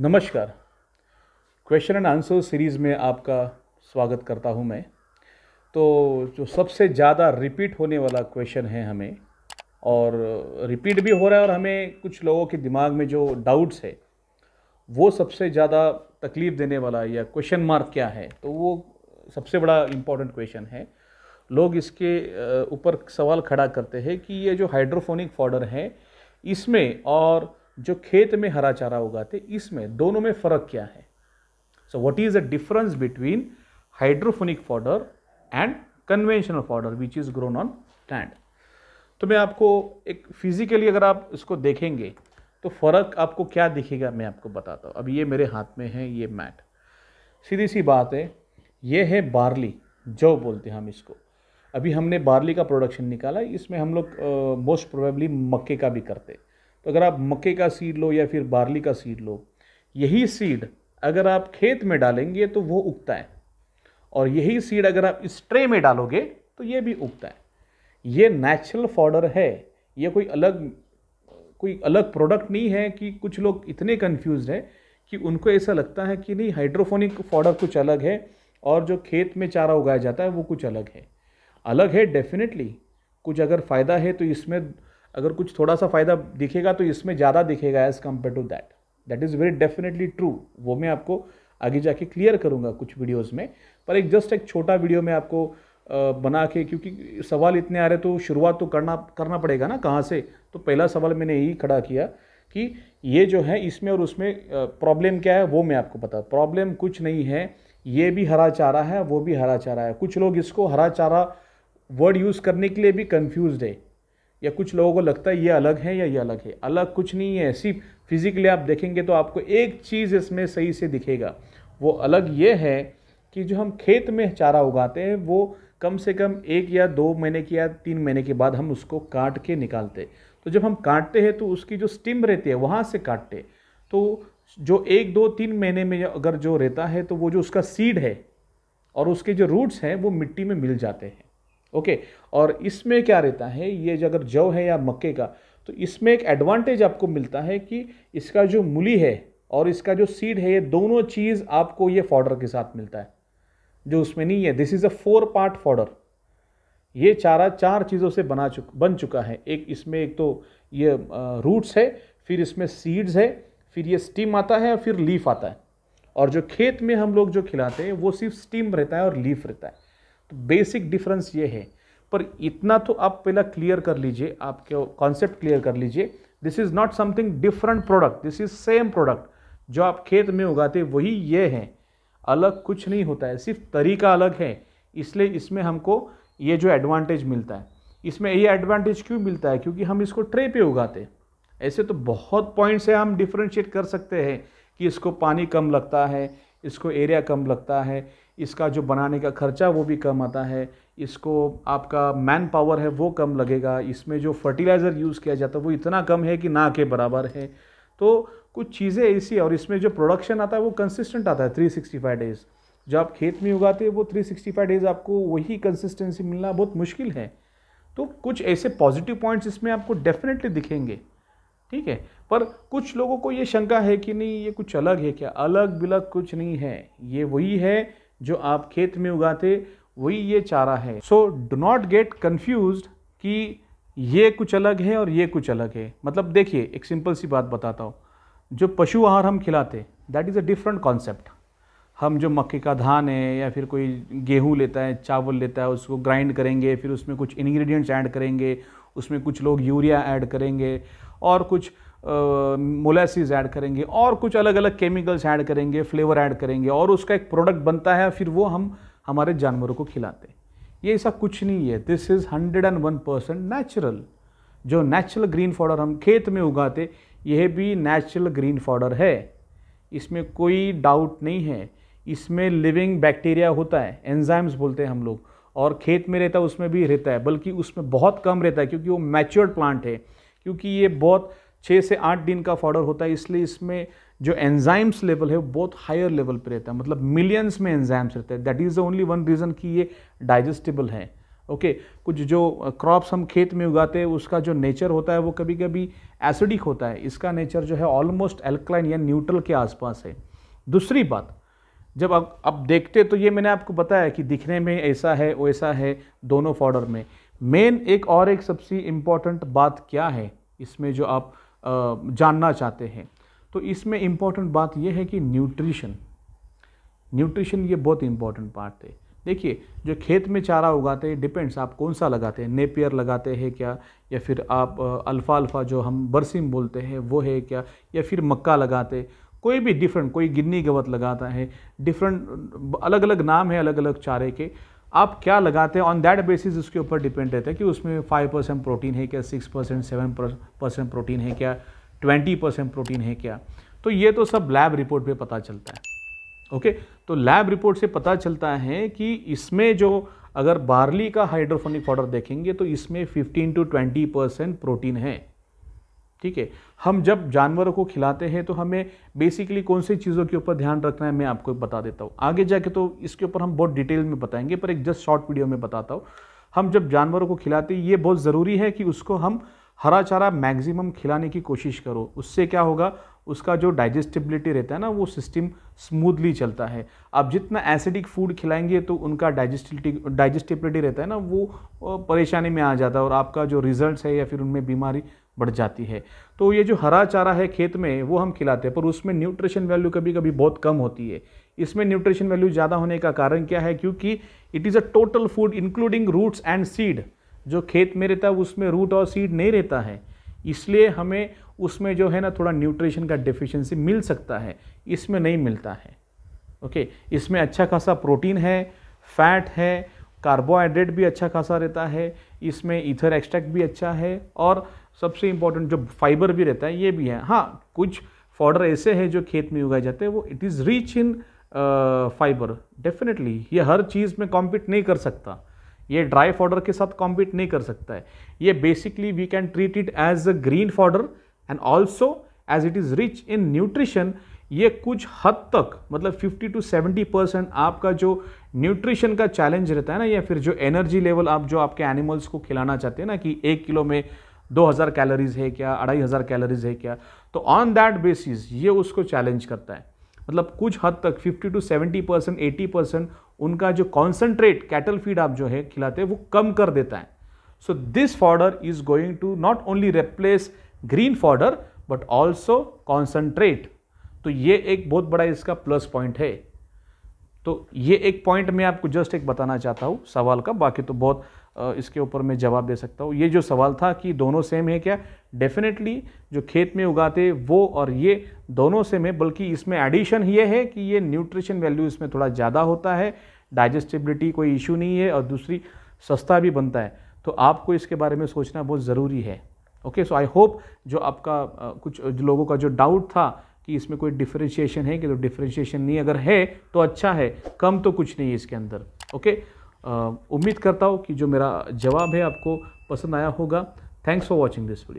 नमस्कार question and answer series में आपका स्वागत करता हूं मैं तो जो सबसे ज़्यादा रिपीट होने वाला क्वेश्चन है हमें और रिपीट भी हो रहा है और हमें कुछ लोगों के दिमाग में जो डाउट्स है वो सबसे ज़्यादा तकलीफ़ देने वाला या क्वेश्चन मार्क क्या है तो वो सबसे बड़ा इम्पॉर्टेंट क्वेश्चन है लोग इसके ऊपर सवाल खड़ा करते हैं कि ये जो हाइड्रोफोनिक फॉर्डर है इसमें और जो खेत में हरा चारा उगाते इसमें दोनों में फ़र्क क्या है so what is the difference between hydroponic fodder and conventional fodder which is grown on land तो मैं आपको एक फिजिकली अगर आप इसको देखेंगे तो फ़र्क आपको क्या दिखेगा मैं आपको बताता हूँ अब ये मेरे हाथ में है ये मैट सीधी सी बात है ये है बार्ली जौ बोलते हैं हम इसको अभी हमने बार्ली का प्रोडक्शन निकाला इसमें हम लोग मोस्ट प्रोबेबली मक्के का भी करते हैं तो अगर आप मक्के का सीड लो या फिर बार्ली का सीड लो यही सीड अगर आप खेत में डालेंगे तो वो उगता है और यही सीड अगर आप स्ट्रे में डालोगे तो ये भी उगता है ये नेचुरल फॉर्डर है ये कोई अलग कोई अलग प्रोडक्ट नहीं है कि कुछ लोग इतने कन्फ्यूज हैं कि उनको ऐसा लगता है कि नहीं हाइड्रोफोनिक फॉर्डर कुछ अलग है और जो खेत में चारा उगाया जाता है वो कुछ अलग है अलग है डेफिनेटली कुछ अगर फ़ायदा है तो इसमें अगर कुछ थोड़ा सा फ़ायदा दिखेगा तो इसमें ज़्यादा दिखेगा as compare to that that is very definitely true वो मैं आपको आगे जाके क्लियर करूँगा कुछ वीडियोज़ में पर एक जस्ट एक छोटा वीडियो में आपको बना के क्योंकि सवाल इतने आ रहे तो शुरुआत तो करना करना पड़ेगा ना कहाँ से तो पहला सवाल मैंने यही खड़ा किया कि ये जो है इसमें और उसमें प्रॉब्लम क्या है वो मैं आपको बता प्रॉब्लम कुछ नहीं है ये भी हरा चारा है वो भी हरा चारा है कुछ लोग इसको हरा चारा वर्ड यूज़ करने के लिए भी कन्फ्यूज़ है या कुछ लोगों को लगता है ये अलग है या ये अलग है अलग कुछ नहीं है ऐसी फिज़िकली आप देखेंगे तो आपको एक चीज़ इसमें सही से दिखेगा वो अलग ये है कि जो हम खेत में चारा उगाते हैं वो कम से कम एक या दो महीने की या तीन महीने के बाद हम उसको काट के निकालते तो जब हम काटते हैं तो उसकी जो स्टिम रहती है वहाँ से काटते तो जो एक दो तीन महीने में अगर जो रहता है तो वो जो उसका सीड है और उसके जो रूट्स हैं वो मिट्टी में मिल जाते हैं ओके और इसमें क्या रहता है ये जो अगर जव है या मक्के का तो इसमें एक एडवांटेज आपको मिलता है कि इसका जो मूली है और इसका जो सीड है ये दोनों चीज़ आपको ये फॉर्डर के साथ मिलता है जो उसमें नहीं है this is a four part fodder ये चारा चार चीज़ों से बना चुक बन चुका है एक इसमें एक तो ये रूट्स है फिर इसमें सीड्स है फिर ये स्टीम आता है और फिर लीफ आता है और जो खेत में हम लोग जो खिलाते हैं वो सिर्फ स्टीम रहता है और लीफ रहता है तो बेसिक डिफरेंस ये है पर इतना तो आप पहला क्लियर कर लीजिए आपके कॉन्सेप्ट क्लियर कर लीजिए this is not something different product this is same product जो आप खेत में उगाते वही ये हैं अलग कुछ नहीं होता है सिर्फ तरीका अलग है इसलिए इसमें हमको ये जो एडवांटेज मिलता है इसमें ये एडवांटेज क्यों मिलता है क्योंकि हम इसको ट्रे पे उगाते ऐसे तो बहुत पॉइंट्स है हम डिफ्रेंशिएट कर सकते हैं कि इसको पानी कम लगता है इसको एरिया कम लगता है इसका जो बनाने का खर्चा वो भी कम आता है इसको आपका मैन पावर है वो कम लगेगा इसमें जो फर्टिलाइज़र यूज़ किया जाता है वो इतना कम है कि ना के बराबर है तो कुछ चीज़ें ऐसी और इसमें जो प्रोडक्शन आता है वो कंसिस्टेंट आता है 365 डेज़ जो आप खेत में उगाते हैं वो 365 डेज़ आपको वही कंसिस्टेंसी मिलना बहुत मुश्किल है तो कुछ ऐसे पॉजिटिव पॉइंट्स इसमें आपको डेफिनेटली दिखेंगे ठीक है पर कुछ लोगों को ये शंका है कि नहीं ये कुछ अलग है क्या अलग बिलग कुछ नहीं है ये वही है जो आप खेत में उगाते वही ये चारा है so do not get confuse कि ये कुछ अलग है और ये कुछ अलग है मतलब देखिए एक सिंपल सी बात बताता हूँ जो पशु आहार हम खिलाते that is a different concept हम जो मक्के का धान है या फिर कोई गेहूं लेता है चावल लेता है उसको ग्राइंड करेंगे फिर उसमें कुछ इन्ग्रीडियंट्स ऐड करेंगे उसमें कुछ लोग यूरिया ऐड करेंगे और कुछ मोलासिस ऐड करेंगे और कुछ अलग अलग केमिकल्स ऐड करेंगे फ्लेवर ऐड करेंगे और उसका एक प्रोडक्ट बनता है फिर वो हम हमारे जानवरों को खिलाते ये ऐसा कुछ नहीं है this is hundred and one percent natural जो नेचुरल ग्रीन फाउडर हम खेत में उगाते यह भी नेचुरल ग्रीन फाउडर है इसमें कोई डाउट नहीं है इसमें लिविंग बैक्टीरिया होता है एंजाइम्स बोलते हैं हम लोग और खेत में रहता है उसमें भी रहता है बल्कि उसमें बहुत कम रहता है क्योंकि वो मैच्योर्ड प्लांट है क्योंकि ये बहुत छः से आठ दिन का फॉर्डर होता है इसलिए इसमें जो एंजाइम्स लेवल है वो बहुत हायर लेवल पर रहता है मतलब मिलियंस में एंजाइम्स रहते हैं that is the only one reason कि ये डाइजेस्टिबल है ओके okay, कुछ जो क्रॉप्स हम खेत में उगाते हैं उसका जो नेचर होता है वो कभी कभी एसिडिक होता है इसका नेचर जो है ऑलमोस्ट एल्कलाइन या न्यूट्रल के आसपास है दूसरी बात जब अब अब देखते तो ये मैंने आपको बताया कि दिखने में ऐसा है वैसा है दोनों फॉर्डर में मेन एक और एक सबसे इम्पॉर्टेंट बात क्या है इसमें जो आप जानना चाहते हैं तो इसमें इम्पॉर्टेंट बात यह है कि न्यूट्रिशन न्यूट्रिशन ये बहुत इम्पॉर्टेंट पार्ट है देखिए जो खेत में चारा उगाते हैं डिपेंड्स आप कौन सा लगाते हैं नेपियर लगाते हैं क्या या फिर आप अल्फ़ा अल्फ़ा जो हम बरसीम बोलते हैं वो है क्या या फिर मक्का लगाते कोई भी डिफरेंट कोई गिन्नी गवत लगाता है डिफरेंट अलग अलग नाम है अलग अलग चारे के आप क्या लगाते हैं ऑन दैट बेसिस उसके ऊपर डिपेंड रहता है कि उसमें फाइव परसेंट प्रोटीन है क्या six percent seven percent protein है क्या ट्वेंटी परसेंट प्रोटीन है क्या तो ये तो सब लैब रिपोर्ट पे पता चलता है ओके तो लैब रिपोर्ट से पता चलता है कि इसमें जो अगर बार्ली का हाइड्रोफोनिक पाउडर देखेंगे तो इसमें fifteen to twenty percent protein है ठीक है हम जब जानवरों को खिलाते हैं तो हमें बेसिकली कौन सी चीज़ों के ऊपर ध्यान रखना है मैं आपको बता देता हूँ आगे जाके तो इसके ऊपर हम बहुत डिटेल में बताएंगे पर एक जस्ट शॉर्ट वीडियो में बताता हूँ हम जब जानवरों को खिलाते ये बहुत ज़रूरी है कि उसको हम हरा चारा मैक्सिमम खिलाने की कोशिश करो उससे क्या होगा उसका जो डाइजेस्टिबिलिटी रहता है ना वो सिस्टम स्मूथली चलता है आप जितना एसिडिक फूड खिलाएंगे तो उनका डाइजेस्टिबिलिटी डाइजेस्टिबिलिटी रहता है ना वो परेशानी में आ जाता है और आपका जो रिजल्ट्स है या फिर उनमें बीमारी बढ़ जाती है तो ये जो हरा चारा है खेत में वो हम खिलाते हैं पर उसमें न्यूट्रिशन वैल्यू कभी कभी बहुत कम होती है इसमें न्यूट्रिशन वैल्यू ज़्यादा होने का कारण क्या है क्योंकि it is a total food including roots and seed जो खेत में रहता है उसमें रूट और सीड नहीं रहता है इसलिए हमें उसमें जो है ना थोड़ा न्यूट्रिशन का डिफिशेंसी मिल सकता है इसमें नहीं मिलता है ओके okay, इसमें अच्छा खासा प्रोटीन है फैट है कार्बोहाइड्रेट भी अच्छा खासा रहता है इसमें इथर एक्सट्रैक्ट भी अच्छा है और सबसे इम्पोर्टेंट जो फाइबर भी रहता है ये भी है हाँ कुछ फॉर्डर ऐसे हैं जो खेत में उगाए जाते हैं वो it is rich in fibre definitely ये हर चीज़ में कॉम्पीट नहीं कर सकता ये ड्राई फॉर्डर के साथ कॉम्पीट नहीं कर सकता है ये basically we can treat it as a green fodder and also as it is rich in nutrition ये कुछ हद तक मतलब 50 टू 70 परसेंट आपका जो न्यूट्रिशन का चैलेंज रहता है ना या फिर जो एनर्जी लेवल आप जो आपके एनिमल्स को खिलाना चाहते हैं ना कि एक किलो में 2000 कैलोरीज है क्या अढ़ाई हज़ार कैलोरीज है क्या तो ऑन दैट बेसिस ये उसको चैलेंज करता है मतलब कुछ हद तक 50 टू 70 परसेंट एटी परसेंट उनका जो कॉन्सेंट्रेट कैटल फीड आप जो है खिलाते हैं वो कम कर देता है so this fodder is going to not only replace green fodder but also concentrate तो ये एक बहुत बड़ा इसका प्लस पॉइंट है तो ये एक पॉइंट मैं आपको जस्ट एक बताना चाहता हूँ सवाल का बाकी तो बहुत इसके ऊपर मैं जवाब दे सकता हूँ ये जो सवाल था कि दोनों सेम है क्या डेफिनेटली जो खेत में उगाते वो और ये दोनों सेम है बल्कि इसमें एडिशन ये है कि ये न्यूट्रिशन वैल्यू इसमें थोड़ा ज़्यादा होता है डाइजेस्टिबिलिटी कोई इशू नहीं है और दूसरी सस्ता भी बनता है तो आपको इसके बारे में सोचना बहुत ज़रूरी है ओके सो आई होप जो आपका कुछ लोगों का जो डाउट था कि इसमें कोई डिफ्रेंशिएशन है कि तो डिफ्रेंशिएशन नहीं अगर है तो अच्छा है कम तो कुछ नहीं है इसके अंदर ओके उम्मीद करता हूँ कि जो मेरा जवाब है आपको पसंद आया होगा thanks for watching this video